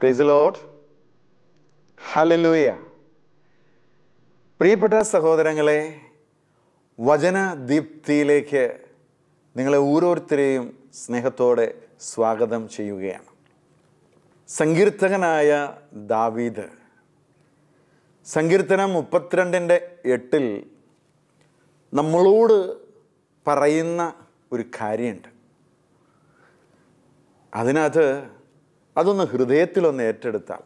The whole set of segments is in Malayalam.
പ്രൈസ് ലോഡ് ഹലലൂയ പ്രിയപ്പെട്ട സഹോദരങ്ങളെ വചന ദീപ്തിയിലേക്ക് നിങ്ങളെ ഓരോരുത്തരെയും സ്നേഹത്തോടെ സ്വാഗതം ചെയ്യുകയാണ് സങ്കീർത്തകനായ ദാവീദ് സങ്കീർത്തനം മുപ്പത്തിരണ്ടിൻ്റെ എട്ടിൽ നമ്മളോട് പറയുന്ന ഒരു കാര്യമുണ്ട് അതിനകത്ത് അതൊന്ന് ഹൃദയത്തിലൊന്ന് ഏറ്റെടുത്താൽ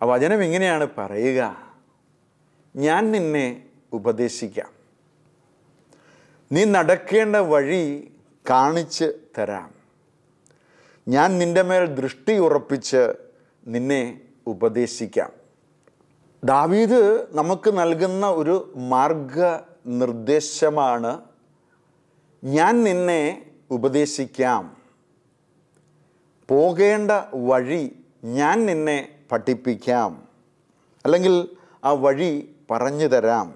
ആ വചനം ഇങ്ങനെയാണ് പറയുക ഞാൻ നിന്നെ ഉപദേശിക്കാം നീ നടക്കേണ്ട വഴി കാണിച്ച് തരാം ഞാൻ നിൻ്റെ മേൽ ദൃഷ്ടി ഉറപ്പിച്ച് നിന്നെ ഉപദേശിക്കാം ദാവീദ് നമുക്ക് നൽകുന്ന ഒരു മാർഗനിർദ്ദേശമാണ് ഞാൻ നിന്നെ ഉപദേശിക്കാം പോകേണ്ട വഴി ഞാൻ നിന്നെ പഠിപ്പിക്കാം അല്ലെങ്കിൽ ആ വഴി പറഞ്ഞു തരാം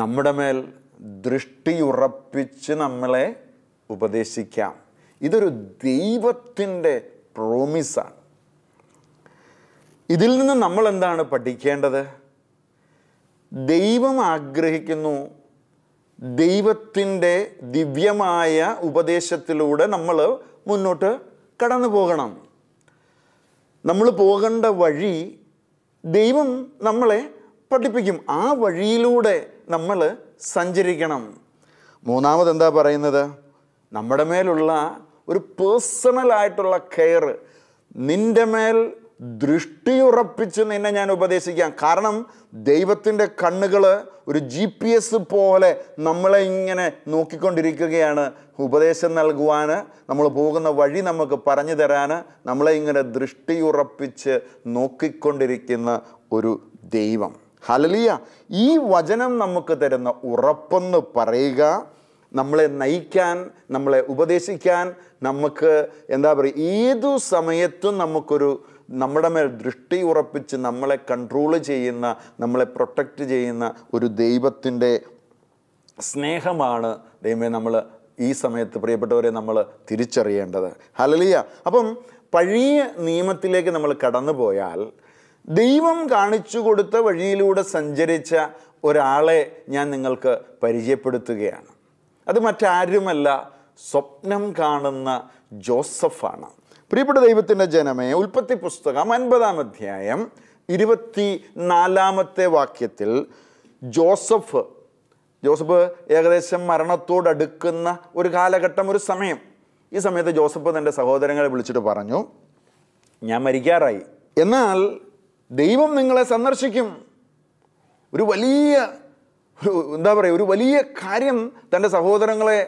നമ്മുടെ മേൽ ദൃഷ്ടിയുറപ്പിച്ച് നമ്മളെ ഉപദേശിക്കാം ഇതൊരു ദൈവത്തിൻ്റെ പ്രോമിസാണ് ഇതിൽ നിന്ന് നമ്മൾ എന്താണ് പഠിക്കേണ്ടത് ദൈവം ആഗ്രഹിക്കുന്നു ദൈവത്തിൻ്റെ ദിവ്യമായ ഉപദേശത്തിലൂടെ നമ്മൾ മുന്നോട്ട് കടന്നു പോകണം നമ്മൾ പോകേണ്ട വഴി ദൈവം നമ്മളെ പഠിപ്പിക്കും ആ വഴിയിലൂടെ നമ്മൾ സഞ്ചരിക്കണം മൂന്നാമത് എന്താ പറയുന്നത് നമ്മുടെ മേലുള്ള ഒരു പേഴ്സണലായിട്ടുള്ള കെയർ നിൻ്റെ മേൽ ദൃഷ്ടിയുറപ്പിച്ച് നിന്നെ ഞാൻ ഉപദേശിക്കാം കാരണം ദൈവത്തിൻ്റെ കണ്ണുകൾ ഒരു ജി പി എസ് പോലെ നമ്മളെ ഇങ്ങനെ നോക്കിക്കൊണ്ടിരിക്കുകയാണ് ഉപദേശം നൽകുവാൻ നമ്മൾ പോകുന്ന വഴി നമുക്ക് പറഞ്ഞു തരാൻ നമ്മളെ ഇങ്ങനെ ദൃഷ്ടിയുറപ്പിച്ച് നോക്കിക്കൊണ്ടിരിക്കുന്ന ഒരു ദൈവം ഹലലിയ ഈ വചനം നമുക്ക് തരുന്ന ഉറപ്പെന്ന് പറയുക നമ്മളെ നയിക്കാൻ നമ്മളെ ഉപദേശിക്കാൻ നമുക്ക് എന്താ പറയുക ഏതു സമയത്തും നമുക്കൊരു നമ്മുടെ മേൽ ദൃഷ്ടി ഉറപ്പിച്ച് നമ്മളെ കൺട്രോൾ ചെയ്യുന്ന നമ്മളെ പ്രൊട്ടക്റ്റ് ചെയ്യുന്ന ഒരു ദൈവത്തിൻ്റെ സ്നേഹമാണ് ദൈവമേ നമ്മൾ ഈ സമയത്ത് പ്രിയപ്പെട്ടവരെ നമ്മൾ തിരിച്ചറിയേണ്ടത് ഹലലിയ അപ്പം പഴയ നിയമത്തിലേക്ക് നമ്മൾ കടന്നു പോയാൽ ദൈവം കാണിച്ചു കൊടുത്ത വഴിയിലൂടെ സഞ്ചരിച്ച ഒരാളെ ഞാൻ നിങ്ങൾക്ക് പരിചയപ്പെടുത്തുകയാണ് അത് മറ്റാരുമല്ല സ്വപ്നം കാണുന്ന ജോസഫാണ് പ്രിയപ്പെട്ട ദൈവത്തിൻ്റെ ജനമേ ഉൽപ്പത്തി പുസ്തകം അൻപതാം അധ്യായം ഇരുപത്തി നാലാമത്തെ വാക്യത്തിൽ ജോസഫ് ജോസഫ് ഏകദേശം മരണത്തോടടുക്കുന്ന ഒരു കാലഘട്ടം ഒരു സമയം ഈ സമയത്ത് ജോസഫ് തൻ്റെ സഹോദരങ്ങളെ വിളിച്ചിട്ട് പറഞ്ഞു ഞാൻ മരിക്കാറായി എന്നാൽ ദൈവം നിങ്ങളെ സന്ദർശിക്കും ഒരു വലിയ എന്താ പറയുക ഒരു വലിയ കാര്യം തൻ്റെ സഹോദരങ്ങളെ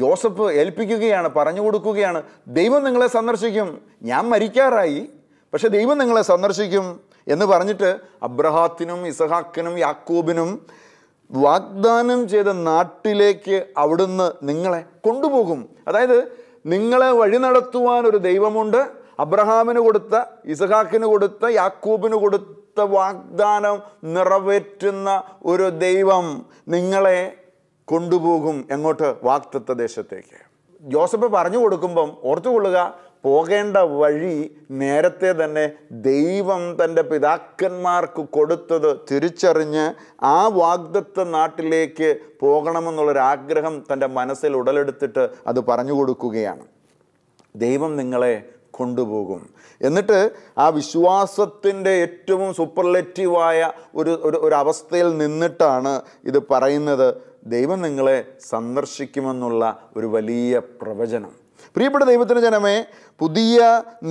ജോസഫ് ഏൽപ്പിക്കുകയാണ് പറഞ്ഞു കൊടുക്കുകയാണ് ദൈവം നിങ്ങളെ സന്ദർശിക്കും ഞാൻ മരിക്കാറായി പക്ഷേ ദൈവം നിങ്ങളെ സന്ദർശിക്കും എന്ന് പറഞ്ഞിട്ട് അബ്രഹാത്തിനും ഇസഹാക്കിനും യാക്കൂബിനും വാഗ്ദാനം ചെയ്ത നാട്ടിലേക്ക് അവിടുന്ന് നിങ്ങളെ കൊണ്ടുപോകും അതായത് നിങ്ങളെ വഴി നടത്തുവാൻ ഒരു ദൈവമുണ്ട് അബ്രഹാമിന് കൊടുത്ത ഇസഹാക്കിന് കൊടുത്ത യാക്കൂബിന് കൊടുത്ത വാഗ്ദാനം നിറവേറ്റുന്ന ഒരു ദൈവം നിങ്ങളെ കൊണ്ടുപോകും എങ്ങോട്ട് വാക്തത്വ ദേശത്തേക്ക് ജോസഫ് പറഞ്ഞു കൊടുക്കുമ്പം ഓർത്തുകൊള്ളുക പോകേണ്ട വഴി നേരത്തെ തന്നെ ദൈവം തൻ്റെ പിതാക്കന്മാർക്ക് കൊടുത്തത് തിരിച്ചറിഞ്ഞ് ആ വാഗ്ദത്ത നാട്ടിലേക്ക് പോകണമെന്നുള്ളൊരാഗ്രഹം തൻ്റെ മനസ്സിൽ ഉടലെടുത്തിട്ട് അത് പറഞ്ഞു കൊടുക്കുകയാണ് ദൈവം നിങ്ങളെ കൊണ്ടുപോകും എന്നിട്ട് ആ വിശ്വാസത്തിൻ്റെ ഏറ്റവും സൂപ്പർലെറ്റീവായ ഒരു ഒരു അവസ്ഥയിൽ നിന്നിട്ടാണ് ഇത് പറയുന്നത് ദൈവം നിങ്ങളെ സന്ദർശിക്കുമെന്നുള്ള ഒരു വലിയ പ്രവചനം പ്രിയപ്പെട്ട ദൈവത്തിൻ്റെ ജനമേ പുതിയ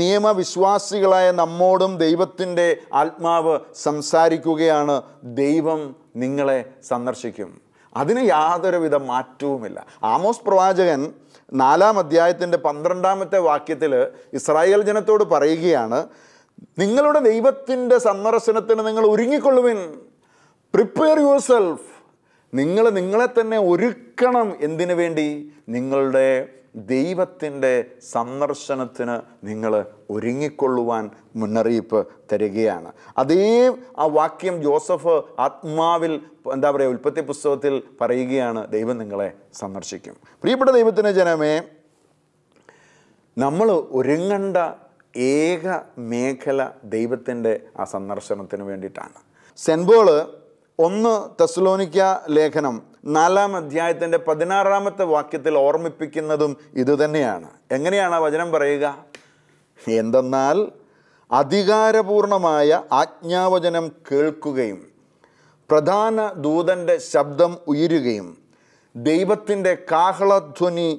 നിയമവിശ്വാസികളായ നമ്മോടും ദൈവത്തിൻ്റെ ആത്മാവ് സംസാരിക്കുകയാണ് ദൈവം നിങ്ങളെ സന്ദർശിക്കും അതിന് യാതൊരുവിധ മാറ്റവുമില്ല ആമോസ് പ്രവാചകൻ നാലാം അധ്യായത്തിൻ്റെ പന്ത്രണ്ടാമത്തെ വാക്യത്തിൽ ഇസ്രായേൽ ജനത്തോട് പറയുകയാണ് നിങ്ങളുടെ ദൈവത്തിൻ്റെ സന്ദർശനത്തിന് നിങ്ങൾ ഒരുങ്ങിക്കൊള്ളുവിൻ പ്രിപ്പയർ യുവർ സെൽഫ് നിങ്ങൾ നിങ്ങളെ തന്നെ ഒരുക്കണം എന്തിനു വേണ്ടി നിങ്ങളുടെ ദൈവത്തിൻ്റെ സന്ദർശനത്തിന് നിങ്ങൾ ഒരുങ്ങിക്കൊള്ളുവാൻ മുന്നറിയിപ്പ് തരികയാണ് അതേ ആ വാക്യം ജോസഫ് ആത്മാവിൽ എന്താ പറയുക ഉൽപ്പത്തി പുസ്തകത്തിൽ പറയുകയാണ് ദൈവം നിങ്ങളെ സന്ദർശിക്കും പ്രിയപ്പെട്ട ദൈവത്തിൻ്റെ ജനമേ നമ്മൾ ഒരുങ്ങേണ്ട ഏക മേഖല ദൈവത്തിൻ്റെ ആ സന്ദർശനത്തിന് വേണ്ടിയിട്ടാണ് സെൻബോള് ഒന്ന് തെസ്ലോനിക്ക ലേഖനം നാലാം അധ്യായത്തിൻ്റെ പതിനാറാമത്തെ വാക്യത്തിൽ ഓർമ്മിപ്പിക്കുന്നതും ഇതുതന്നെയാണ് എങ്ങനെയാണ് ആ വചനം പറയുക എന്തെന്നാൽ അധികാരപൂർണമായ ആജ്ഞാവചനം കേൾക്കുകയും പ്രധാന ദൂതൻ്റെ ശബ്ദം ഉയരുകയും ദൈവത്തിൻ്റെ കാഹളധ്വനി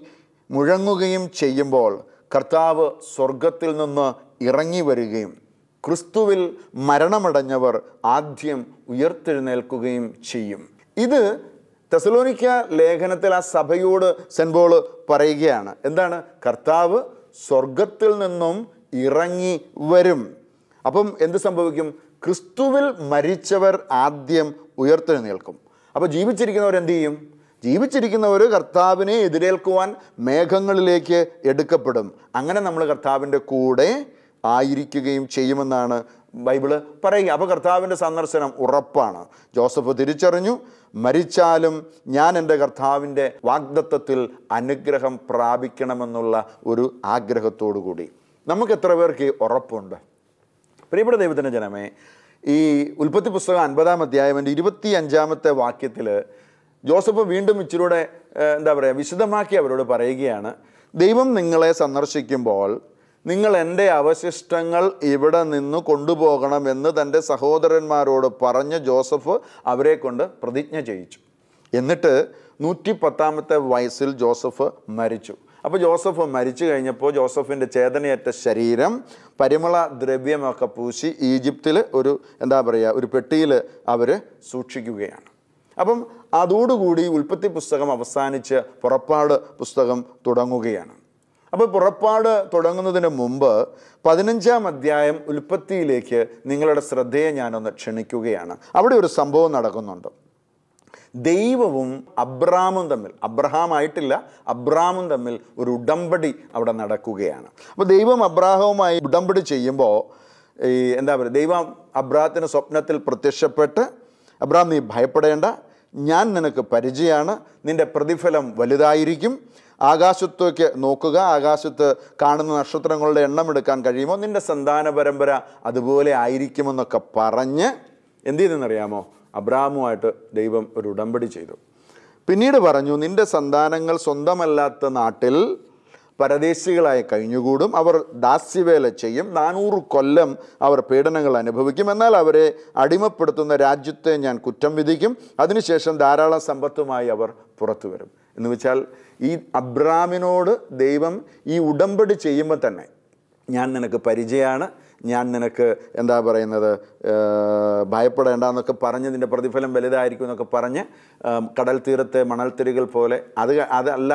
മുഴങ്ങുകയും ചെയ്യുമ്പോൾ കർത്താവ് സ്വർഗത്തിൽ നിന്ന് ഇറങ്ങി വരികയും ക്രിസ്തുവിൽ മരണമടഞ്ഞവർ ആദ്യം ഉയർത്തെഴുന്നേൽക്കുകയും ചെയ്യും ഇത് തെസലോനിക്ക ലേഖനത്തിൽ ആ സഭയോട് സെൻബോൾ പറയുകയാണ് എന്താണ് കർത്താവ് സ്വർഗത്തിൽ നിന്നും ഇറങ്ങി വരും അപ്പം എന്ത് സംഭവിക്കും ക്രിസ്തുവിൽ മരിച്ചവർ ആദ്യം ഉയർത്തെഴുന്നേൽക്കും അപ്പോൾ ജീവിച്ചിരിക്കുന്നവർ എന്തു ചെയ്യും ജീവിച്ചിരിക്കുന്നവർ കർത്താവിനെ എതിരേൽക്കുവാൻ മേഘങ്ങളിലേക്ക് എടുക്കപ്പെടും അങ്ങനെ നമ്മൾ കർത്താവിൻ്റെ കൂടെ ആയിരിക്കുകയും ചെയ്യുമെന്നാണ് ബൈബിള് പറയുക അപ്പോൾ കർത്താവിൻ്റെ സന്ദർശനം ഉറപ്പാണ് ജോസഫ് തിരിച്ചറിഞ്ഞു മരിച്ചാലും ഞാൻ എൻ്റെ കർത്താവിൻ്റെ വാഗ്ദത്വത്തിൽ അനുഗ്രഹം പ്രാപിക്കണമെന്നുള്ള ഒരു ആഗ്രഹത്തോടു കൂടി നമുക്ക് എത്ര പേർക്ക് ഉറപ്പുണ്ട് പ്രിയപ്പെട്ട ദൈവത്തിൻ്റെ ജനമേ ഈ ഉൽപ്പത്തി പുസ്തകം അൻപതാം അധ്യായം എൻ്റെ ഇരുപത്തി അഞ്ചാമത്തെ വാക്യത്തിൽ ജോസഫ് വീണ്ടും ഇച്ചിലൂടെ എന്താ പറയുക വിശദമാക്കി അവരോട് പറയുകയാണ് ദൈവം നിങ്ങളെ സന്ദർശിക്കുമ്പോൾ നിങ്ങൾ എൻ്റെ അവശിഷ്ടങ്ങൾ ഇവിടെ നിന്ന് കൊണ്ടുപോകണമെന്ന് തൻ്റെ സഹോദരന്മാരോട് പറഞ്ഞ് ജോസഫ് അവരെ കൊണ്ട് പ്രതിജ്ഞ ചെയ്യിച്ചു എന്നിട്ട് നൂറ്റി പത്താമത്തെ വയസ്സിൽ ജോസഫ് മരിച്ചു അപ്പോൾ ജോസഫ് മരിച്ചു കഴിഞ്ഞപ്പോൾ ജോസഫിൻ്റെ ചേതനയേറ്റ ശരീരം പരിമള ദ്രവ്യമൊക്കെ പൂശി ഈജിപ്തിൽ ഒരു എന്താ പറയുക ഒരു പെട്ടിയിൽ അവർ സൂക്ഷിക്കുകയാണ് അപ്പം അതോടുകൂടി ഉൽപ്പത്തി പുസ്തകം അവസാനിച്ച് പുറപ്പാട് പുസ്തകം തുടങ്ങുകയാണ് അപ്പോൾ പുറപ്പാട് തുടങ്ങുന്നതിന് മുമ്പ് പതിനഞ്ചാം അധ്യായം ഉൽപ്പത്തിയിലേക്ക് നിങ്ങളുടെ ശ്രദ്ധയെ ഞാനൊന്ന് ക്ഷണിക്കുകയാണ് അവിടെ ഒരു സംഭവം നടക്കുന്നുണ്ട് ദൈവവും അബ്രാമും തമ്മിൽ അബ്രഹാം ആയിട്ടില്ല അബ്രാമും തമ്മിൽ ഒരു ഉടമ്പടി അവിടെ നടക്കുകയാണ് അപ്പോൾ ദൈവം അബ്രാഹവുമായി ഉടമ്പടി ചെയ്യുമ്പോൾ ഈ എന്താ പറയുക ദൈവം അബ്രാഹത്തിന് സ്വപ്നത്തിൽ പ്രത്യക്ഷപ്പെട്ട് അബ്രാം നീ ഭയപ്പെടേണ്ട ഞാൻ നിനക്ക് പരിചയമാണ് നിൻ്റെ പ്രതിഫലം വലുതായിരിക്കും ആകാശത്തേക്ക് നോക്കുക ആകാശത്ത് കാണുന്ന നക്ഷത്രങ്ങളുടെ എണ്ണം എടുക്കാൻ കഴിയുമോ നിൻ്റെ സന്താന പരമ്പര അതുപോലെ ആയിരിക്കുമെന്നൊക്കെ പറഞ്ഞ് എന്ത് ചെയ്തെന്നറിയാമോ അബ്രാഹമുമായിട്ട് ദൈവം ഒരു ഉടമ്പടി ചെയ്തു പിന്നീട് പറഞ്ഞു നിൻ്റെ സന്താനങ്ങൾ സ്വന്തമല്ലാത്ത നാട്ടിൽ പരദേശികളായി കഴിഞ്ഞുകൂടും അവർ ദാസ്യവേല ചെയ്യും നാനൂറ് കൊല്ലം അവർ പീഡനങ്ങൾ അനുഭവിക്കും എന്നാൽ അവരെ അടിമപ്പെടുത്തുന്ന രാജ്യത്തെ ഞാൻ കുറ്റം വിധിക്കും അതിനുശേഷം ധാരാളം സമ്പത്തുമായി അവർ പുറത്തു വരും എന്ന് വെച്ചാൽ ഈ അബ്രാമിനോട് ദൈവം ഈ ഉടമ്പടി ചെയ്യുമ്പോൾ തന്നെ ഞാൻ നിനക്ക് പരിചയമാണ് ഞാൻ നിനക്ക് എന്താ പറയുന്നത് ഭയപ്പെടേണ്ട എന്നൊക്കെ പറഞ്ഞ് ഇതിൻ്റെ പ്രതിഫലം വലുതായിരിക്കും എന്നൊക്കെ പറഞ്ഞ് കടൽ തീരത്തെ മണൽത്തിരികൾ പോലെ അത് അതല്ല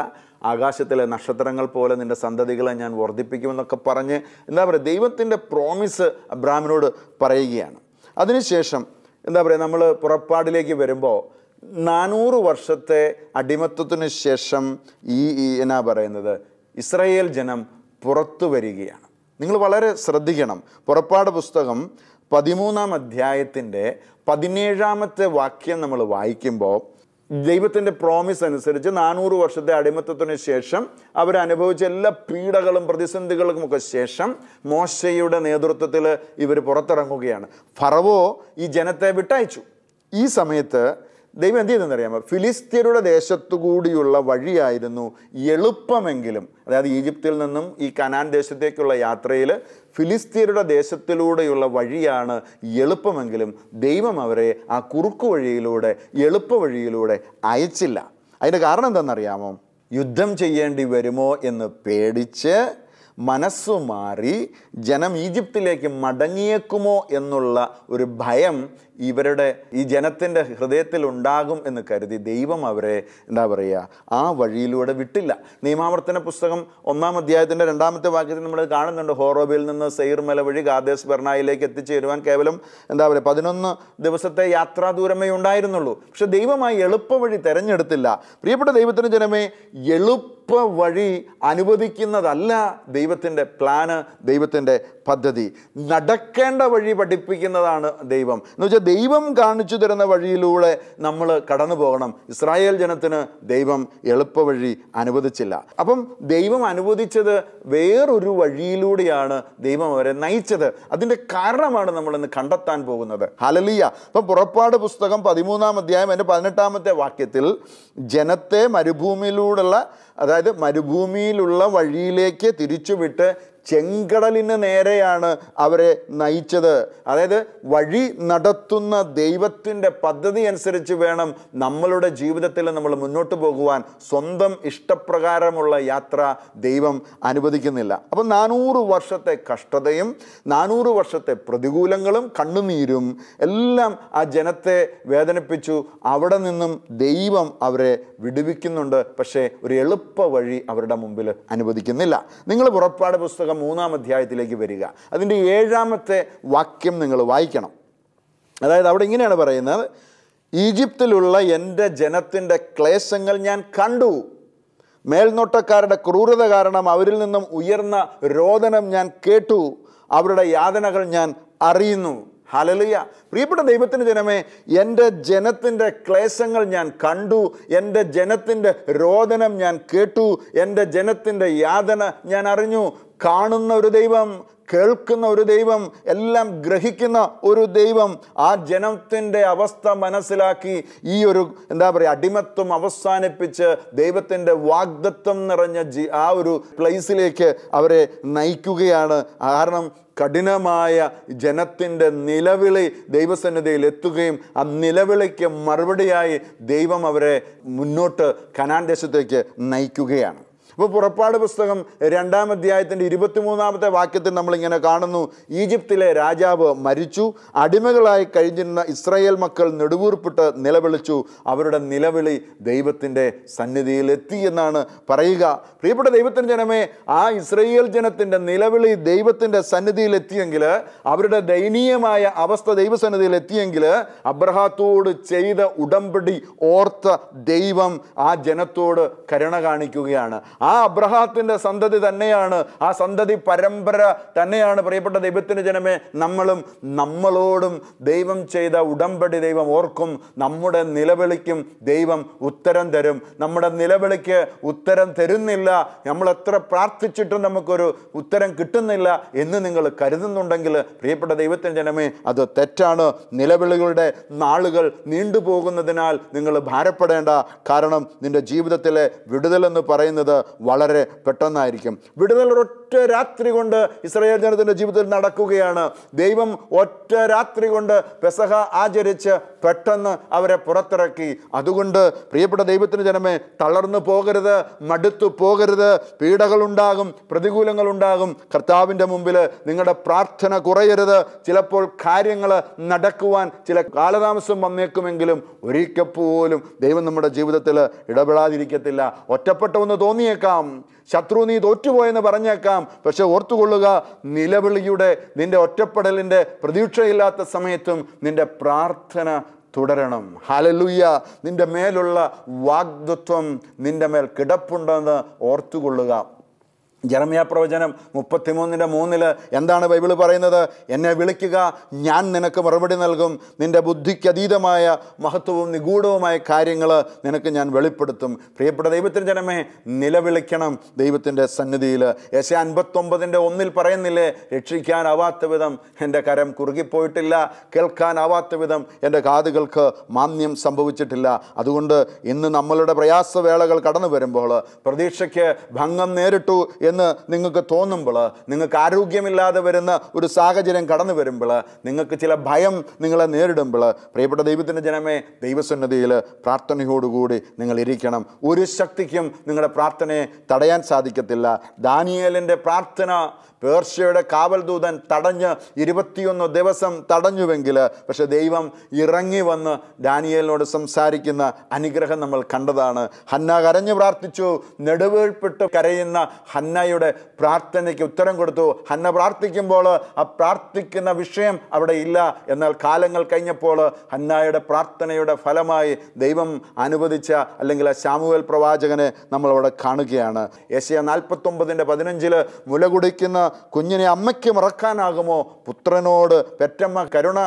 ആകാശത്തിലെ നക്ഷത്രങ്ങൾ പോലെ നിൻ്റെ സന്തതികളെ ഞാൻ വർദ്ധിപ്പിക്കുമെന്നൊക്കെ പറഞ്ഞ് എന്താ പറയുക ദൈവത്തിൻ്റെ പ്രോമിസ് അബ്രാമിനോട് പറയുകയാണ് അതിനുശേഷം എന്താ പറയുക നമ്മൾ പുറപ്പാടിലേക്ക് വരുമ്പോൾ നാനൂറ് വർഷത്തെ അടിമത്വത്തിന് ശേഷം ഈ എന്നാ പറയുന്നത് ഇസ്രയേൽ ജനം പുറത്തു വരികയാണ് നിങ്ങൾ വളരെ ശ്രദ്ധിക്കണം പുറപ്പാട് പുസ്തകം പതിമൂന്നാം അധ്യായത്തിൻ്റെ പതിനേഴാമത്തെ വാക്യം നമ്മൾ വായിക്കുമ്പോൾ ദൈവത്തിൻ്റെ പ്രോമിസ് അനുസരിച്ച് നാനൂറ് വർഷത്തെ അടിമത്തത്തിന് ശേഷം അവരനുഭവിച്ച എല്ലാ പീഡകളും പ്രതിസന്ധികളുമൊക്കെ ശേഷം മോശയുടെ നേതൃത്വത്തിൽ ഇവർ പുറത്തിറങ്ങുകയാണ് ഫറവോ ഈ ജനത്തെ വിട്ടയച്ചു ഈ സമയത്ത് ദൈവം എന്ത് അറിയാമോ ഫിലിസ്തീനയുടെ ദേശത്തുകൂടിയുള്ള വഴിയായിരുന്നു എളുപ്പമെങ്കിലും അതായത് ഈജിപ്തിൽ നിന്നും ഈ കനാൻ ദേശത്തേക്കുള്ള യാത്രയിൽ ഫിലിസ്തീനയുടെ ദേശത്തിലൂടെയുള്ള വഴിയാണ് എളുപ്പമെങ്കിലും ദൈവം അവരെ ആ കുറുക്കു വഴിയിലൂടെ എളുപ്പ വഴിയിലൂടെ അയച്ചില്ല അതിൻ്റെ കാരണം എന്താണെന്നറിയാമോ യുദ്ധം ചെയ്യേണ്ടി വരുമോ എന്ന് പേടിച്ച് മനസ്സു മാറി ജനം ഈജിപ്തിലേക്ക് മടങ്ങിയേക്കുമോ എന്നുള്ള ഒരു ഭയം ഇവരുടെ ഈ ജനത്തിൻ്റെ ഹൃദയത്തിൽ ഉണ്ടാകും എന്ന് കരുതി ദൈവം അവരെ എന്താ പറയുക ആ വഴിയിലൂടെ വിട്ടില്ല നിയമാവർത്തന പുസ്തകം ഒന്നാം അധ്യായത്തിൻ്റെ രണ്ടാമത്തെ വാക്യത്തിൽ നമ്മൾ കാണുന്നുണ്ട് ഹോറോബിൽ നിന്ന് സെയ്ർമല മല വഴി ഗാദേസ് ബർണായിലേക്ക് എത്തിച്ചേരുവാൻ കേവലം എന്താ പറയുക പതിനൊന്ന് ദിവസത്തെ യാത്രാ ദൂരമേ ഉണ്ടായിരുന്നുള്ളൂ പക്ഷെ ദൈവമായി എളുപ്പവഴി തിരഞ്ഞെടുത്തില്ല പ്രിയപ്പെട്ട ദൈവത്തിന് ജനമേ എളുപ്പ എളുപ്പ വഴി അനുവദിക്കുന്നതല്ല ദൈവത്തിൻ്റെ പ്ലാന് ദൈവത്തിൻ്റെ പദ്ധതി നടക്കേണ്ട വഴി പഠിപ്പിക്കുന്നതാണ് ദൈവം എന്ന് വെച്ചാൽ ദൈവം കാണിച്ചു തരുന്ന വഴിയിലൂടെ നമ്മൾ കടന്നു പോകണം ഇസ്രായേൽ ജനത്തിന് ദൈവം എളുപ്പ വഴി അനുവദിച്ചില്ല അപ്പം ദൈവം അനുവദിച്ചത് വേറൊരു വഴിയിലൂടെയാണ് ദൈവം അവരെ നയിച്ചത് അതിൻ്റെ കാരണമാണ് നമ്മൾ ഇന്ന് കണ്ടെത്താൻ പോകുന്നത് ഹലലിയ അപ്പം പുറപ്പാട് പുസ്തകം പതിമൂന്നാം അധ്യായം എൻ്റെ പതിനെട്ടാമത്തെ വാക്യത്തിൽ ജനത്തെ മരുഭൂമിയിലൂടെയുള്ള അതായത് മരുഭൂമിയിലുള്ള വഴിയിലേക്ക് തിരിച്ചുവിട്ട് ചെങ്കടലിന് നേരെയാണ് അവരെ നയിച്ചത് അതായത് വഴി നടത്തുന്ന ദൈവത്തിൻ്റെ പദ്ധതി അനുസരിച്ച് വേണം നമ്മളുടെ ജീവിതത്തിൽ നമ്മൾ മുന്നോട്ട് പോകുവാൻ സ്വന്തം ഇഷ്ടപ്രകാരമുള്ള യാത്ര ദൈവം അനുവദിക്കുന്നില്ല അപ്പം നാനൂറ് വർഷത്തെ കഷ്ടതയും നാനൂറ് വർഷത്തെ പ്രതികൂലങ്ങളും കണ്ണുനീരും എല്ലാം ആ ജനത്തെ വേദനിപ്പിച്ചു അവിടെ നിന്നും ദൈവം അവരെ വിടുവിക്കുന്നുണ്ട് പക്ഷേ ഒരു എളുപ്പ വഴി അവരുടെ മുമ്പിൽ അനുവദിക്കുന്നില്ല നിങ്ങൾ പുറപ്പാട് പുസ്തകം പുസ്തകം മൂന്നാം അധ്യായത്തിലേക്ക് വരിക അതിൻ്റെ ഏഴാമത്തെ വാക്യം നിങ്ങൾ വായിക്കണം അതായത് അവിടെ ഇങ്ങനെയാണ് പറയുന്നത് ഈജിപ്തിലുള്ള എൻ്റെ ജനത്തിൻ്റെ ക്ലേശങ്ങൾ ഞാൻ കണ്ടു മേൽനോട്ടക്കാരുടെ ക്രൂരത കാരണം അവരിൽ നിന്നും ഉയർന്ന രോദനം ഞാൻ കേട്ടു അവരുടെ യാതനകൾ ഞാൻ അറിയുന്നു ഹലലിയ പ്രിയപ്പെട്ട ദൈവത്തിന് ജനമേ എൻ്റെ ജനത്തിൻ്റെ ക്ലേശങ്ങൾ ഞാൻ കണ്ടു എൻ്റെ ജനത്തിൻ്റെ രോദനം ഞാൻ കേട്ടു എൻ്റെ ജനത്തിൻ്റെ യാതന ഞാൻ അറിഞ്ഞു കാണുന്ന ഒരു ദൈവം കേൾക്കുന്ന ഒരു ദൈവം എല്ലാം ഗ്രഹിക്കുന്ന ഒരു ദൈവം ആ ജനത്തിൻ്റെ അവസ്ഥ മനസ്സിലാക്കി ഈ ഒരു എന്താ പറയുക അടിമത്വം അവസാനിപ്പിച്ച് ദൈവത്തിൻ്റെ വാഗ്ദത്വം നിറഞ്ഞ ജി ആ ഒരു പ്ലേസിലേക്ക് അവരെ നയിക്കുകയാണ് കാരണം കഠിനമായ ജനത്തിൻ്റെ നിലവിളി ദൈവസന്നിധിയിൽ എത്തുകയും ആ നിലവിളിക്ക് മറുപടിയായി ദൈവം അവരെ മുന്നോട്ട് കനാൻ ദേശത്തേക്ക് നയിക്കുകയാണ് അപ്പോൾ പുറപ്പാട് പുസ്തകം രണ്ടാം അധ്യായത്തിൻ്റെ ഇരുപത്തിമൂന്നാമത്തെ വാക്യത്തിൽ നമ്മളിങ്ങനെ കാണുന്നു ഈജിപ്തിലെ രാജാവ് മരിച്ചു അടിമകളായി കഴിഞ്ഞിരുന്ന ഇസ്രായേൽ മക്കൾ നെടുവൂർപ്പിട്ട് നിലവിളിച്ചു അവരുടെ നിലവിളി ദൈവത്തിൻ്റെ സന്നിധിയിലെത്തി എന്നാണ് പറയുക പ്രിയപ്പെട്ട ദൈവത്തിൻ്റെ ജനമേ ആ ഇസ്രയേൽ ജനത്തിൻ്റെ നിലവിളി ദൈവത്തിൻ്റെ സന്നിധിയിലെത്തിയെങ്കിൽ അവരുടെ ദയനീയമായ അവസ്ഥ ദൈവസന്നിധിയിൽ എത്തിയെങ്കിൽ അബ്രഹാത്തോട് ചെയ്ത ഉടമ്പടി ഓർത്ത ദൈവം ആ ജനത്തോട് കരുണ കാണിക്കുകയാണ് ആ അബ്രഹാത്തിൻ്റെ സന്തതി തന്നെയാണ് ആ സന്തതി പരമ്പര തന്നെയാണ് പ്രിയപ്പെട്ട ദൈവത്തിൻ്റെ ജനമേ നമ്മളും നമ്മളോടും ദൈവം ചെയ്ത ഉടമ്പടി ദൈവം ഓർക്കും നമ്മുടെ നിലവിളിക്കും ദൈവം ഉത്തരം തരും നമ്മുടെ നിലവിളിക്ക് ഉത്തരം തരുന്നില്ല നമ്മൾ എത്ര പ്രാർത്ഥിച്ചിട്ടും നമുക്കൊരു ഉത്തരം കിട്ടുന്നില്ല എന്ന് നിങ്ങൾ കരുതുന്നുണ്ടെങ്കിൽ പ്രിയപ്പെട്ട ദൈവത്തിൻ്റെ ജനമേ അത് തെറ്റാണ് നിലവിളികളുടെ നാളുകൾ നീണ്ടുപോകുന്നതിനാൽ നിങ്ങൾ ഭാരപ്പെടേണ്ട കാരണം നിൻ്റെ ജീവിതത്തിലെ വിടുതലെന്ന് പറയുന്നത് വളരെ പെട്ടെന്നായിരിക്കും വിടുതൽ ഒറ്റ രാത്രി കൊണ്ട് ഇസ്രയേൽ ജനത്തിൻ്റെ ജീവിതത്തിൽ നടക്കുകയാണ് ദൈവം ഒറ്റ രാത്രി കൊണ്ട് പെസഹ ആചരിച്ച് പെട്ടെന്ന് അവരെ പുറത്തിറക്കി അതുകൊണ്ട് പ്രിയപ്പെട്ട ദൈവത്തിന് ജനമേ തളർന്നു പോകരുത് മടുത്തു പോകരുത് പീഡകളുണ്ടാകും പ്രതികൂലങ്ങളുണ്ടാകും കർത്താവിൻ്റെ മുമ്പിൽ നിങ്ങളുടെ പ്രാർത്ഥന കുറയരുത് ചിലപ്പോൾ കാര്യങ്ങൾ നടക്കുവാൻ ചില കാലതാമസം വന്നേക്കുമെങ്കിലും ഒരിക്കൽ പോലും ദൈവം നമ്മുടെ ജീവിതത്തിൽ ഇടപെടാതിരിക്കത്തില്ല ഒറ്റപ്പെട്ടവെന്ന് തോന്നിയേക്കാം പറഞ്ഞേക്കാം ശത്രു നീ തോറ്റുപോയെന്ന് പറഞ്ഞേക്കാം പക്ഷെ ഓർത്തുകൊള്ളുക നിലവിളിയുടെ നിന്റെ ഒറ്റപ്പെടലിൻ്റെ പ്രതീക്ഷയില്ലാത്ത സമയത്തും നിന്റെ പ്രാർത്ഥന തുടരണം ഹാലലൂയ നിന്റെ മേലുള്ള വാഗ്ദത്വം നിന്റെ മേൽ കിടപ്പുണ്ടെന്ന് ഓർത്തുകൊള്ളുക ജർമ്മിയ പ്രവചനം മുപ്പത്തിമൂന്നിൻ്റെ മൂന്നിൽ എന്താണ് ബൈബിൾ പറയുന്നത് എന്നെ വിളിക്കുക ഞാൻ നിനക്ക് മറുപടി നൽകും നിൻ്റെ ബുദ്ധിക്ക് അതീതമായ മഹത്വവും നിഗൂഢവുമായ കാര്യങ്ങൾ നിനക്ക് ഞാൻ വെളിപ്പെടുത്തും പ്രിയപ്പെട്ട ദൈവത്തിൻ്റെ ജനമേ നിലവിളിക്കണം ദൈവത്തിൻ്റെ സന്നിധിയിൽ യശ അൻപത്തൊമ്പതിൻ്റെ ഒന്നിൽ പറയുന്നില്ലേ രക്ഷിക്കാനാവാത്ത വിധം എൻ്റെ കരം കുറുകിപ്പോയിട്ടില്ല കേൾക്കാനാവാത്ത വിധം എൻ്റെ കാതുകൾക്ക് മാന്യം സംഭവിച്ചിട്ടില്ല അതുകൊണ്ട് ഇന്ന് നമ്മളുടെ പ്രയാസവേളകൾ കടന്നു വരുമ്പോൾ പ്രതീക്ഷയ്ക്ക് ഭംഗം നേരിട്ടു എന്ന് നിങ്ങൾക്ക് തോന്നുമ്പോൾ നിങ്ങൾക്ക് ആരോഗ്യമില്ലാതെ വരുന്ന ഒരു സാഹചര്യം കടന്നു വരുമ്പോൾ നിങ്ങൾക്ക് ചില ഭയം നിങ്ങളെ നേരിടുമ്പോൾ പ്രിയപ്പെട്ട ദൈവത്തിൻ്റെ ജനമേ ദൈവസന്നതിയിൽ പ്രാർത്ഥനയോടുകൂടി നിങ്ങൾ ഇരിക്കണം ഒരു ശക്തിക്കും നിങ്ങളുടെ പ്രാർത്ഥനയെ തടയാൻ സാധിക്കത്തില്ല ദാനിയേലിൻ്റെ പ്രാർത്ഥന പേർഷ്യയുടെ കാവൽദൂതൻ തടഞ്ഞ് ഇരുപത്തിയൊന്ന് ദിവസം തടഞ്ഞുവെങ്കിൽ പക്ഷേ ദൈവം ഇറങ്ങി വന്ന് ഡാനിയലിനോട് സംസാരിക്കുന്ന അനുഗ്രഹം നമ്മൾ കണ്ടതാണ് ഹന്ന കരഞ്ഞു പ്രാർത്ഥിച്ചു നെടുവേൾപ്പെട്ട് കരയുന്ന ഹന്നയുടെ പ്രാർത്ഥനയ്ക്ക് ഉത്തരം കൊടുത്തു ഹന്ന പ്രാർത്ഥിക്കുമ്പോൾ ആ പ്രാർത്ഥിക്കുന്ന വിഷയം അവിടെ ഇല്ല എന്നാൽ കാലങ്ങൾ കഴിഞ്ഞപ്പോൾ ഹന്നായുടെ പ്രാർത്ഥനയുടെ ഫലമായി ദൈവം അനുവദിച്ച അല്ലെങ്കിൽ ആ ശാമുവൽ പ്രവാചകനെ നമ്മളവിടെ കാണുകയാണ് ഏഷ്യ നാൽപ്പത്തൊമ്പതിൻ്റെ പതിനഞ്ചിൽ മുലകുടിക്കുന്ന കുഞ്ഞിനെ അമ്മയ്ക്ക് മറക്കാനാകുമോ പുത്രനോട് പെറ്റമ്മ കരുണ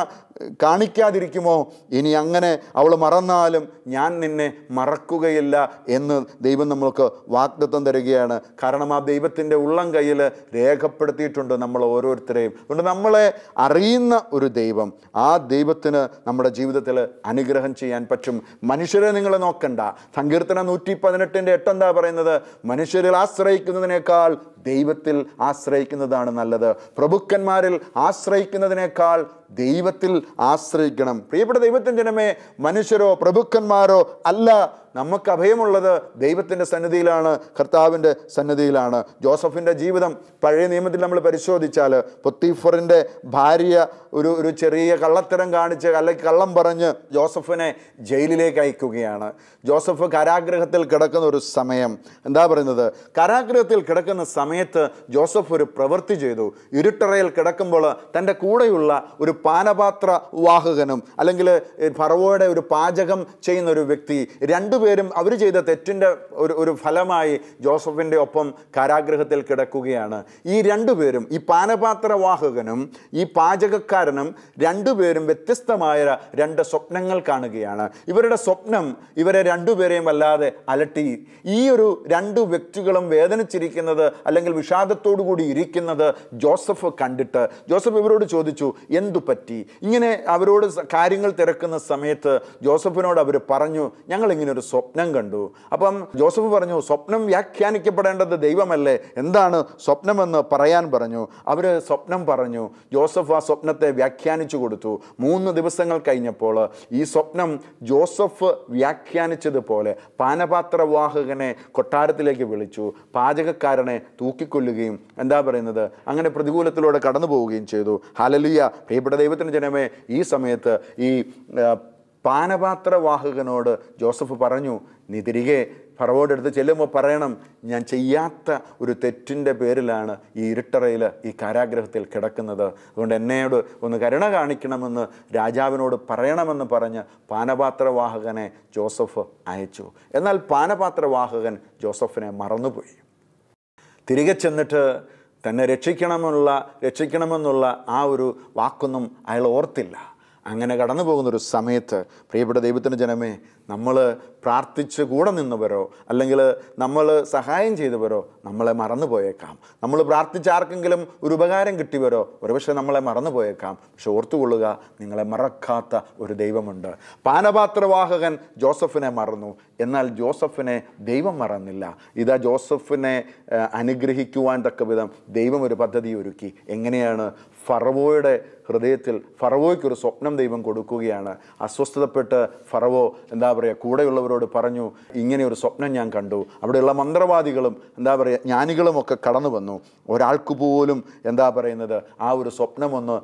കാണിക്കാതിരിക്കുമോ ഇനി അങ്ങനെ അവൾ മറന്നാലും ഞാൻ നിന്നെ മറക്കുകയില്ല എന്ന് ദൈവം നമ്മൾക്ക് വാഗ്ദത്വം തരികയാണ് കാരണം ആ ദൈവത്തിൻ്റെ ഉള്ളം കയ്യിൽ രേഖപ്പെടുത്തിയിട്ടുണ്ട് നമ്മൾ ഓരോരുത്തരെയും അതുകൊണ്ട് നമ്മളെ അറിയുന്ന ഒരു ദൈവം ആ ദൈവത്തിന് നമ്മുടെ ജീവിതത്തിൽ അനുഗ്രഹം ചെയ്യാൻ പറ്റും മനുഷ്യരെ നിങ്ങൾ നോക്കണ്ട സങ്കീർത്തന നൂറ്റി പതിനെട്ടിൻ്റെ എട്ടെന്താ പറയുന്നത് മനുഷ്യരിൽ ആശ്രയിക്കുന്നതിനേക്കാൾ ദൈവത്തിൽ ആശ്രയിക്കുന്നതാണ് നല്ലത് പ്രഭുക്കന്മാരിൽ ആശ്രയിക്കുന്നതിനേക്കാൾ ദൈവത്തിൽ ആശ്രയിക്കണം പ്രിയപ്പെട്ട ദൈവത്തിൻ ജനമേ മനുഷ്യരോ പ്രഭുക്കന്മാരോ അല്ല നമുക്ക് അഭയമുള്ളത് ദൈവത്തിൻ്റെ സന്നിധിയിലാണ് കർത്താവിൻ്റെ സന്നിധിയിലാണ് ജോസഫിൻ്റെ ജീവിതം പഴയ നിയമത്തിൽ നമ്മൾ പരിശോധിച്ചാൽ പൊത്തീഫറിൻ്റെ ഭാര്യ ഒരു ഒരു ചെറിയ കള്ളത്തരം കാണിച്ച് അല്ലെങ്കിൽ കള്ളം പറഞ്ഞ് ജോസഫിനെ ജയിലിലേക്ക് അയക്കുകയാണ് ജോസഫ് കാരാഗ്രഹത്തിൽ കിടക്കുന്ന ഒരു സമയം എന്താ പറയുന്നത് കാരാഗ്രഹത്തിൽ കിടക്കുന്ന സമയത്ത് ജോസഫ് ഒരു പ്രവൃത്തി ചെയ്തു ഇരുട്ടറയിൽ കിടക്കുമ്പോൾ തൻ്റെ കൂടെയുള്ള ഒരു പാനപാത്ര വാഹകനും അല്ലെങ്കിൽ ഫറവോയുടെ ഒരു പാചകം ചെയ്യുന്ന ഒരു വ്യക്തി രണ്ടുപേരും അവർ ചെയ്ത തെറ്റിൻ്റെ ഒരു ഒരു ഫലമായി ജോസഫിൻ്റെ ഒപ്പം കാരാഗ്രഹത്തിൽ കിടക്കുകയാണ് ഈ രണ്ടുപേരും ഈ പാനപാത്ര വാഹകനും ഈ പാചകക്കാരനും രണ്ടുപേരും വ്യത്യസ്തമായ രണ്ട് സ്വപ്നങ്ങൾ കാണുകയാണ് ഇവരുടെ സ്വപ്നം ഇവരെ രണ്ടുപേരെയും വല്ലാതെ അലട്ടി ഈ ഒരു രണ്ട് വ്യക്തികളും വേദനിച്ചിരിക്കുന്നത് അല്ലെങ്കിൽ വിഷാദത്തോടു കൂടി ഇരിക്കുന്നത് ജോസഫ് കണ്ടിട്ട് ജോസഫ് ഇവരോട് ചോദിച്ചു എന്തു പറ്റി ഇങ്ങനെ അവരോട് കാര്യങ്ങൾ തിരക്കുന്ന സമയത്ത് ജോസഫിനോട് അവർ പറഞ്ഞു ഞങ്ങൾ ഇങ്ങനെ ഒരു സ്വപ്നം കണ്ടു അപ്പം ജോസഫ് പറഞ്ഞു സ്വപ്നം വ്യാഖ്യാനിക്കപ്പെടേണ്ടത് ദൈവമല്ലേ എന്താണ് സ്വപ്നമെന്ന് പറയാൻ പറഞ്ഞു അവർ സ്വപ്നം പറഞ്ഞു ജോസഫ് ആ സ്വപ്നത്തെ വ്യാഖ്യാനിച്ചു കൊടുത്തു മൂന്ന് ദിവസങ്ങൾ കഴിഞ്ഞപ്പോൾ ഈ സ്വപ്നം ജോസഫ് വ്യാഖ്യാനിച്ചതുപോലെ പാനപാത്രവാഹകനെ കൊട്ടാരത്തിലേക്ക് വിളിച്ചു പാചകക്കാരനെ തൂക്കിക്കൊല്ലുകയും എന്താ പറയുന്നത് അങ്ങനെ പ്രതികൂലത്തിലൂടെ കടന്നു പോവുകയും ചെയ്തു ഹാലലിയ ഭയപ്പെടുന്ന ഞങ്ങളുടെ ദൈവത്തിൻ്റെ ജനമേ ഈ സമയത്ത് ഈ പാനപാത്രവാഹകനോട് ജോസഫ് പറഞ്ഞു നീ തിരികെ ഫറവോടെ ചെല്ലുമ്പോൾ പറയണം ഞാൻ ചെയ്യാത്ത ഒരു തെറ്റിൻ്റെ പേരിലാണ് ഈ ഇരുട്ടറയിൽ ഈ കാരാഗ്രഹത്തിൽ കിടക്കുന്നത് അതുകൊണ്ട് എന്നോട് ഒന്ന് കരുണ കാണിക്കണമെന്ന് രാജാവിനോട് പറയണമെന്ന് പറഞ്ഞ് പാനപാത്രവാഹകനെ ജോസഫ് അയച്ചു എന്നാൽ പാനപാത്രവാഹകൻ ജോസഫിനെ മറന്നുപോയി തിരികെ ചെന്നിട്ട് തന്നെ രക്ഷിക്കണമെന്നുള്ള രക്ഷിക്കണമെന്നുള്ള ആ ഒരു വാക്കൊന്നും അയാൾ ഓർത്തില്ല അങ്ങനെ കടന്നു പോകുന്നൊരു സമയത്ത് പ്രിയപ്പെട്ട ദൈവത്തിൻ്റെ ജനമേ നമ്മൾ പ്രാർത്ഥിച്ച് കൂടെ നിന്നവരോ അല്ലെങ്കിൽ നമ്മൾ സഹായം ചെയ്തവരോ നമ്മളെ മറന്നു പോയേക്കാം നമ്മൾ പ്രാർത്ഥിച്ച ആർക്കെങ്കിലും ഒരു ഉപകാരം കിട്ടിയവരോ ഒരുപക്ഷെ നമ്മളെ മറന്നു പോയേക്കാം പക്ഷെ ഓർത്തുകൊള്ളുക നിങ്ങളെ മറക്കാത്ത ഒരു ദൈവമുണ്ട് പാനപാത്രവാഹകൻ ജോസഫിനെ മറന്നു എന്നാൽ ജോസഫിനെ ദൈവം മറന്നില്ല ഇതാ ജോസഫിനെ അനുഗ്രഹിക്കുവാൻ തക്ക വിധം ദൈവം ഒരു പദ്ധതി ഒരുക്കി എങ്ങനെയാണ് ഫറവോയുടെ ഹൃദയത്തിൽ ഫറവോയ്ക്കൊരു സ്വപ്നം ദൈവം കൊടുക്കുകയാണ് അസ്വസ്ഥതപ്പെട്ട് ഫറവോ എന്താ പറയുക കൂടെയുള്ളവരോട് പറഞ്ഞു ഇങ്ങനെ ഒരു സ്വപ്നം ഞാൻ കണ്ടു അവിടെയുള്ള മന്ത്രവാദികളും എന്താ പറയുക ജ്ഞാനികളുമൊക്കെ കടന്നു വന്നു ഒരാൾക്ക് പോലും എന്താ പറയുന്നത് ആ ഒരു സ്വപ്നമൊന്ന്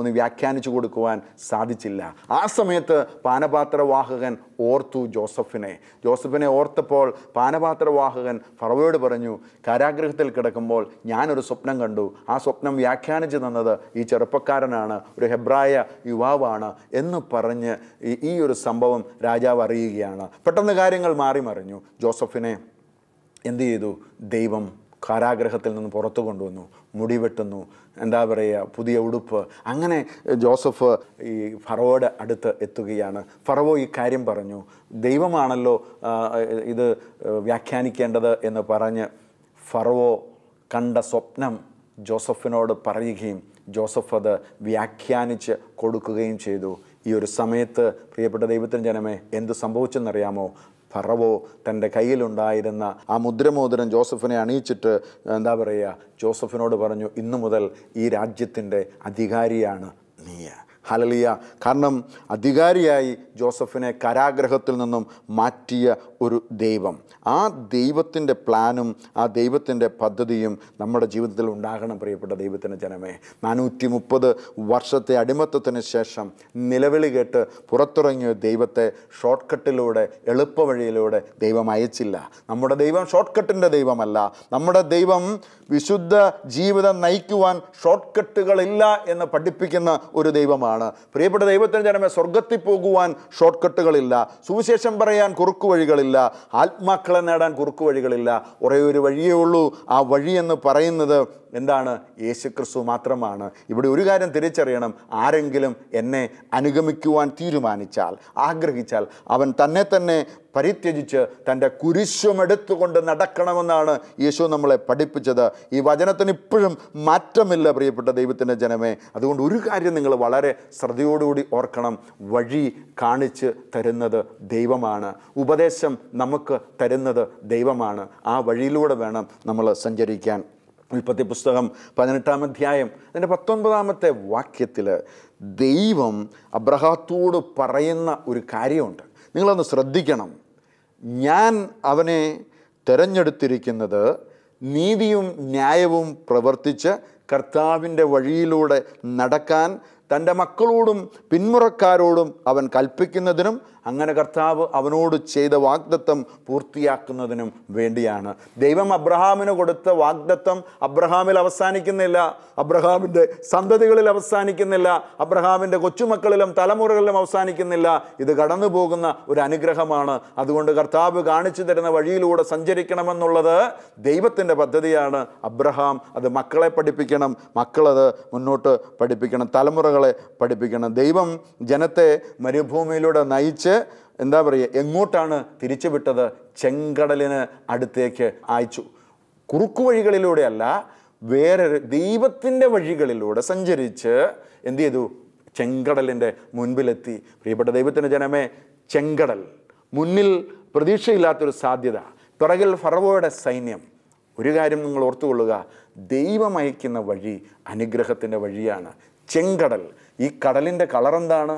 ഒന്ന് വ്യാഖ്യാനിച്ചു കൊടുക്കുവാൻ സാധിച്ചില്ല ആ സമയത്ത് പാനപാത്രവാഹകൻ ഓർത്തു ജോസഫിനെ ജോസഫിനെ ഓർത്തപ്പോൾ പാനപാത്രവാഹകൻ ഫറവയോട് പറഞ്ഞു കാരാഗ്രഹത്തിൽ കിടക്കുമ്പോൾ ഞാനൊരു സ്വപ്നം കണ്ടു ആ സ്വപ്നം വ്യാഖ്യാനിച്ചു തന്നത് ഈ ചെറുപ്പക്കാരനാണ് ഒരു ഹെബ്രായ യുവാവാണ് എന്ന് പറഞ്ഞ് ഈ ഒരു സംഭവം രാജാവ് അറിയുകയാണ് പെട്ടെന്ന് കാര്യങ്ങൾ മാറി മറിഞ്ഞു ജോസഫിനെ എന്തു ചെയ്തു ദൈവം കാരാഗ്രഹത്തിൽ നിന്ന് പുറത്തു കൊണ്ടുവന്നു മുടി വെട്ടുന്നു എന്താ പറയുക പുതിയ ഉടുപ്പ് അങ്ങനെ ജോസഫ് ഈ ഫറവോയുടെ അടുത്ത് എത്തുകയാണ് ഫറവോ ഈ കാര്യം പറഞ്ഞു ദൈവമാണല്ലോ ഇത് വ്യാഖ്യാനിക്കേണ്ടത് എന്ന് പറഞ്ഞ് ഫറവോ കണ്ട സ്വപ്നം ജോസഫിനോട് പറയുകയും ജോസഫ് അത് വ്യാഖ്യാനിച്ച് കൊടുക്കുകയും ചെയ്തു ഈ ഒരു സമയത്ത് പ്രിയപ്പെട്ട ദൈവത്തിൻ്റെ ജനമേ എന്ത് സംഭവിച്ചെന്നറിയാമോ ഫറവോ തൻ്റെ കയ്യിലുണ്ടായിരുന്ന ആ മുദ്രമോതിരം ജോസഫിനെ അണിയിച്ചിട്ട് എന്താ പറയുക ജോസഫിനോട് പറഞ്ഞു ഇന്നു മുതൽ ഈ രാജ്യത്തിൻ്റെ അധികാരിയാണ് നീയ ഹലലിയ കാരണം അധികാരിയായി ജോസഫിനെ കരാഗ്രഹത്തിൽ നിന്നും മാറ്റിയ ഒരു ദൈവം ആ ദൈവത്തിൻ്റെ പ്ലാനും ആ ദൈവത്തിൻ്റെ പദ്ധതിയും നമ്മുടെ ജീവിതത്തിൽ ഉണ്ടാകണം പ്രിയപ്പെട്ട ദൈവത്തിൻ്റെ ജനമേ നാനൂറ്റി മുപ്പത് വർഷത്തെ അടിമത്തത്തിന് ശേഷം നിലവിളി കേട്ട് പുറത്തിറങ്ങിയ ദൈവത്തെ ഷോർട്ട് കട്ടിലൂടെ എളുപ്പവഴിയിലൂടെ ദൈവം അയച്ചില്ല നമ്മുടെ ദൈവം ഷോർട്ട് കട്ടിൻ്റെ ദൈവമല്ല നമ്മുടെ ദൈവം വിശുദ്ധ ജീവിതം നയിക്കുവാൻ ഷോർട്ട് കട്ടുകളില്ല എന്ന് പഠിപ്പിക്കുന്ന ഒരു ദൈവമാണ് എന്നുള്ളതാണ് പ്രിയപ്പെട്ട ദൈവത്തിന് ജനമേ സ്വർഗത്തിൽ പോകുവാൻ ഷോർട്ട് കട്ടുകളില്ല സുവിശേഷം പറയാൻ കുറുക്കു വഴികളില്ല ആത്മാക്കളെ നേടാൻ കുറുക്കു വഴികളില്ല ഒരേ ഒരു വഴിയേ ഉള്ളൂ ആ വഴിയെന്ന് പറയുന്നത് എന്താണ് യേശുക്രിസ്തു മാത്രമാണ് ഇവിടെ ഒരു കാര്യം തിരിച്ചറിയണം ആരെങ്കിലും എന്നെ അനുഗമിക്കുവാൻ തീരുമാനിച്ചാൽ ആഗ്രഹിച്ചാൽ അവൻ തന്നെ തന്നെ പരിത്യജിച്ച് തൻ്റെ കുരിശുമെടുത്തുകൊണ്ട് നടക്കണമെന്നാണ് യേശു നമ്മളെ പഠിപ്പിച്ചത് ഈ വചനത്തിന് ഇപ്പോഴും മാറ്റമില്ല പ്രിയപ്പെട്ട ദൈവത്തിൻ്റെ ജനമേ അതുകൊണ്ട് ഒരു കാര്യം നിങ്ങൾ വളരെ ശ്രദ്ധയോടുകൂടി ഓർക്കണം വഴി കാണിച്ച് തരുന്നത് ദൈവമാണ് ഉപദേശം നമുക്ക് തരുന്നത് ദൈവമാണ് ആ വഴിയിലൂടെ വേണം നമ്മൾ സഞ്ചരിക്കാൻ ഉൽപ്പത്തി പുസ്തകം പതിനെട്ടാം അധ്യായം അതിൻ്റെ പത്തൊൻപതാമത്തെ വാക്യത്തിൽ ദൈവം അബ്രഹാത്തോട് പറയുന്ന ഒരു കാര്യമുണ്ട് നിങ്ങളൊന്ന് ശ്രദ്ധിക്കണം ഞാൻ അവനെ തിരഞ്ഞെടുത്തിരിക്കുന്നത് നീതിയും ന്യായവും പ്രവർത്തിച്ച് കർത്താവിൻ്റെ വഴിയിലൂടെ നടക്കാൻ തൻ്റെ മക്കളോടും പിന്മുറക്കാരോടും അവൻ കൽപ്പിക്കുന്നതിനും അങ്ങനെ കർത്താവ് അവനോട് ചെയ്ത വാഗ്ദത്തം പൂർത്തിയാക്കുന്നതിനും വേണ്ടിയാണ് ദൈവം അബ്രഹാമിന് കൊടുത്ത വാഗ്ദത്തം അബ്രഹാമിൽ അവസാനിക്കുന്നില്ല അബ്രഹാമിൻ്റെ സന്തതികളിൽ അവസാനിക്കുന്നില്ല അബ്രഹാമിൻ്റെ കൊച്ചുമക്കളിലും തലമുറകളിലും അവസാനിക്കുന്നില്ല ഇത് കടന്നു പോകുന്ന ഒരു അനുഗ്രഹമാണ് അതുകൊണ്ട് കർത്താവ് കാണിച്ചു തരുന്ന വഴിയിലൂടെ സഞ്ചരിക്കണമെന്നുള്ളത് ദൈവത്തിൻ്റെ പദ്ധതിയാണ് അബ്രഹാം അത് മക്കളെ പഠിപ്പിക്കണം മക്കളത് മുന്നോട്ട് പഠിപ്പിക്കണം തലമുറകളെ പഠിപ്പിക്കണം ദൈവം ജനത്തെ മരുഭൂമിയിലൂടെ നയിച്ച് എന്താ പറയുക എങ്ങോട്ടാണ് തിരിച്ചുവിട്ടത് ചെങ്കടലിന് അടുത്തേക്ക് അയച്ചു കുറുക്കു വഴികളിലൂടെയല്ല വേറെ ദൈവത്തിൻ്റെ വഴികളിലൂടെ സഞ്ചരിച്ച് എന്തു ചെയ്തു ചെങ്കടലിൻ്റെ മുൻപിലെത്തി പ്രിയപ്പെട്ട ദൈവത്തിൻ്റെ ജനമേ ചെങ്കടൽ മുന്നിൽ പ്രതീക്ഷയില്ലാത്തൊരു സാധ്യത പിറകിൽ ഫറവോയുടെ സൈന്യം ഒരു കാര്യം നിങ്ങൾ ഓർത്തുകൊള്ളുക ദൈവമയക്കുന്ന വഴി അനുഗ്രഹത്തിൻ്റെ വഴിയാണ് ചെങ്കടൽ ഈ കടലിൻ്റെ കളർ എന്താണ്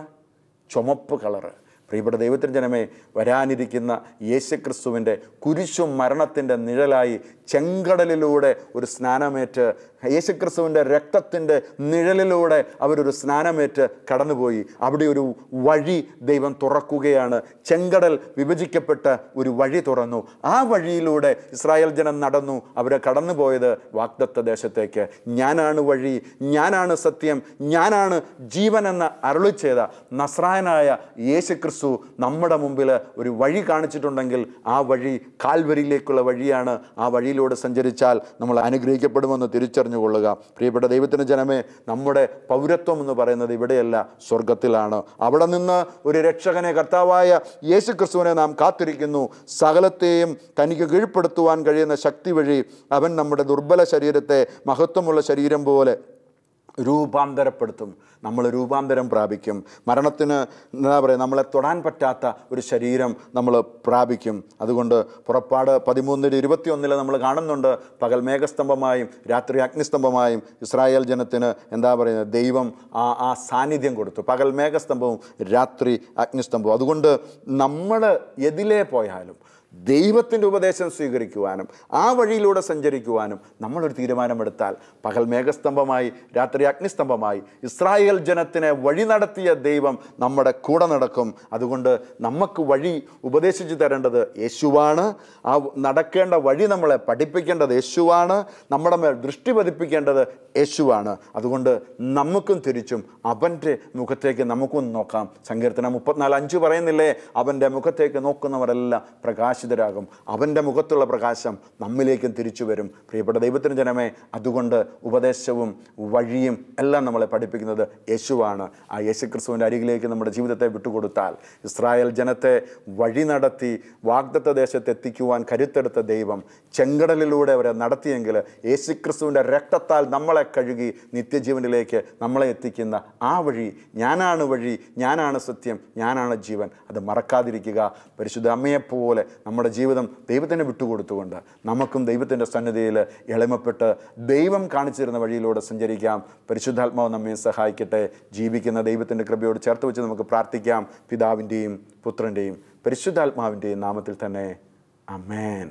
ചുമപ്പ് കളറ് പ്രിയപ്പെട്ട ദൈവത്തിൻ്റെ ജനമേ വരാനിരിക്കുന്ന യേശുക്രിസ്തുവിൻ്റെ കുരിശും മരണത്തിൻ്റെ നിഴലായി ചെങ്കടലിലൂടെ ഒരു സ്നാനമേറ്റ് യേശുക്രിസ്തുവിൻ്റെ രക്തത്തിൻ്റെ നിഴലിലൂടെ അവരൊരു സ്നാനമേറ്റ് കടന്നുപോയി അവിടെ ഒരു വഴി ദൈവം തുറക്കുകയാണ് ചെങ്കടൽ വിഭജിക്കപ്പെട്ട ഒരു വഴി തുറന്നു ആ വഴിയിലൂടെ ഇസ്രായേൽ ജനം നടന്നു അവരെ കടന്നുപോയത് വാഗ്ദത്ത ദേശത്തേക്ക് ഞാനാണ് വഴി ഞാനാണ് സത്യം ഞാനാണ് ജീവൻ എന്ന നസ്രായനായ യേശുക്രിസ്തു ക്രിസ്തു നമ്മുടെ മുമ്പിൽ ഒരു വഴി കാണിച്ചിട്ടുണ്ടെങ്കിൽ ആ വഴി കാൽവരിയിലേക്കുള്ള വഴിയാണ് ആ വഴിയിലൂടെ സഞ്ചരിച്ചാൽ നമ്മൾ അനുഗ്രഹിക്കപ്പെടുമെന്ന് തിരിച്ചറിഞ്ഞുകൊള്ളുക പ്രിയപ്പെട്ട ദൈവത്തിന് ജനമേ നമ്മുടെ പൗരത്വം എന്ന് പറയുന്നത് ഇവിടെയല്ല സ്വർഗത്തിലാണ് അവിടെ നിന്ന് ഒരു രക്ഷകനെ കർത്താവായ യേശു ക്രിസ്തുവിനെ നാം കാത്തിരിക്കുന്നു സകലത്തെയും തനിക്ക് കീഴ്പ്പെടുത്തുവാൻ കഴിയുന്ന ശക്തി വഴി അവൻ നമ്മുടെ ദുർബല ശരീരത്തെ മഹത്വമുള്ള ശരീരം പോലെ രൂപാന്തരപ്പെടുത്തും നമ്മൾ രൂപാന്തരം പ്രാപിക്കും മരണത്തിന് എന്താ പറയുക നമ്മളെ തൊടാൻ പറ്റാത്ത ഒരു ശരീരം നമ്മൾ പ്രാപിക്കും അതുകൊണ്ട് പുറപ്പാട് പതിമൂന്നിൽ ഇരുപത്തിയൊന്നിൽ നമ്മൾ കാണുന്നുണ്ട് പകൽ മേഘസ്തംഭമായും രാത്രി അഗ്നിസ്തംഭമായും ഇസ്രായേൽ ജനത്തിന് എന്താ പറയുന്നത് ദൈവം ആ ആ സാന്നിധ്യം കൊടുത്തു പകൽ മേഘസ്തംഭവും രാത്രി അഗ്നിസ്തംഭവും അതുകൊണ്ട് നമ്മൾ എതിലേ പോയാലും ദൈവത്തിൻ്റെ ഉപദേശം സ്വീകരിക്കുവാനും ആ വഴിയിലൂടെ സഞ്ചരിക്കുവാനും നമ്മളൊരു തീരുമാനമെടുത്താൽ പകൽ മേഘസ്തംഭമായി രാത്രി അഗ്നിസ്തംഭമായി ഇസ്രായേൽ ജനത്തിനെ വഴി നടത്തിയ ദൈവം നമ്മുടെ കൂടെ നടക്കും അതുകൊണ്ട് നമുക്ക് വഴി ഉപദേശിച്ചു തരേണ്ടത് യേശുവാണ് ആ നടക്കേണ്ട വഴി നമ്മളെ പഠിപ്പിക്കേണ്ടത് യേശുവാണ് നമ്മുടെ മേൽ ദൃഷ്ടി പതിപ്പിക്കേണ്ടത് യേശുവാണ് അതുകൊണ്ട് നമുക്കും തിരിച്ചും അവൻ്റെ മുഖത്തേക്ക് നമുക്കും നോക്കാം സങ്കീർത്തനം മുപ്പത്തിനാല് അഞ്ച് പറയുന്നില്ലേ അവൻ്റെ മുഖത്തേക്ക് നോക്കുന്നവരെല്ലാം പ്രകാശ പ്രകാശിതരാകും അവൻ്റെ മുഖത്തുള്ള പ്രകാശം നമ്മിലേക്കും തിരിച്ചു വരും പ്രിയപ്പെട്ട ദൈവത്തിന് ജനമേ അതുകൊണ്ട് ഉപദേശവും വഴിയും എല്ലാം നമ്മളെ പഠിപ്പിക്കുന്നത് യേശുവാണ് ആ യേശുക്രിസ്തുവിൻ്റെ അരികിലേക്ക് നമ്മുടെ ജീവിതത്തെ വിട്ടുകൊടുത്താൽ ഇസ്രായേൽ ജനത്തെ വഴി നടത്തി വാഗ്ദത്ത എത്തിക്കുവാൻ കരുത്തെടുത്ത ദൈവം ചെങ്കടലിലൂടെ അവരെ നടത്തിയെങ്കിൽ യേശുക്രിസ്തുവിൻ്റെ രക്തത്താൽ നമ്മളെ കഴുകി നിത്യജീവനിലേക്ക് നമ്മളെ എത്തിക്കുന്ന ആ വഴി ഞാനാണ് വഴി ഞാനാണ് സത്യം ഞാനാണ് ജീവൻ അത് മറക്കാതിരിക്കുക പരിശുദ്ധ അമ്മയെപ്പോലെ നമ്മുടെ ജീവിതം ദൈവത്തിന് വിട്ടുകൊടുത്തുകൊണ്ട് നമുക്കും ദൈവത്തിൻ്റെ സന്നിധിയിൽ എളിമപ്പെട്ട് ദൈവം കാണിച്ചു തരുന്ന വഴിയിലൂടെ സഞ്ചരിക്കാം പരിശുദ്ധാത്മാവ് നമ്മെ സഹായിക്കട്ടെ ജീവിക്കുന്ന ദൈവത്തിൻ്റെ കൃപയോട് ചേർത്ത് വെച്ച് നമുക്ക് പ്രാർത്ഥിക്കാം പിതാവിൻ്റെയും പുത്രൻ്റെയും പരിശുദ്ധാത്മാവിൻ്റെയും നാമത്തിൽ തന്നെ അമേൻ